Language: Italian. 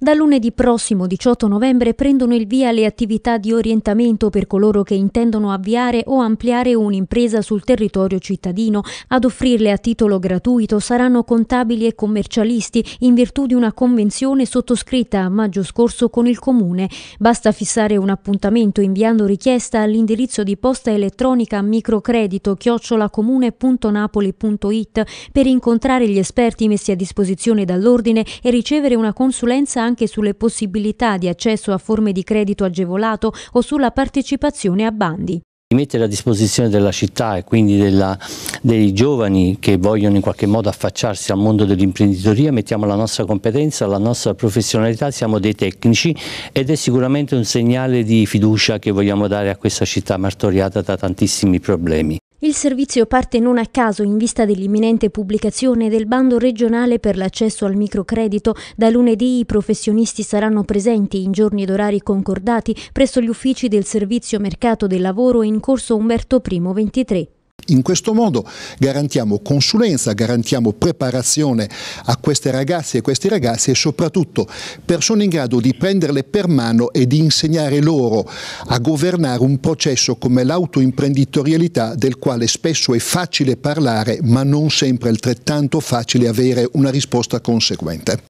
Da lunedì prossimo 18 novembre prendono il via le attività di orientamento per coloro che intendono avviare o ampliare un'impresa sul territorio cittadino. Ad offrirle a titolo gratuito saranno contabili e commercialisti in virtù di una convenzione sottoscritta a maggio scorso con il Comune. Basta fissare un appuntamento inviando richiesta all'indirizzo di posta elettronica microcredito chiocciolacomune.napoli.it per incontrare gli esperti messi a disposizione dall'Ordine e ricevere una consulenza anche sulle possibilità di accesso a forme di credito agevolato o sulla partecipazione a bandi mettere a disposizione della città e quindi della, dei giovani che vogliono in qualche modo affacciarsi al mondo dell'imprenditoria, mettiamo la nostra competenza, la nostra professionalità, siamo dei tecnici ed è sicuramente un segnale di fiducia che vogliamo dare a questa città martoriata da tantissimi problemi. Il servizio parte non a caso in vista dell'imminente pubblicazione del bando regionale per l'accesso al microcredito. Da lunedì i professionisti saranno presenti in giorni ed orari concordati presso gli uffici del Servizio Mercato del Lavoro in corso Umberto I 23. In questo modo garantiamo consulenza, garantiamo preparazione a queste ragazze e a questi ragazzi e soprattutto persone in grado di prenderle per mano e di insegnare loro a governare un processo come l'autoimprenditorialità del quale spesso è facile parlare ma non sempre altrettanto facile avere una risposta conseguente.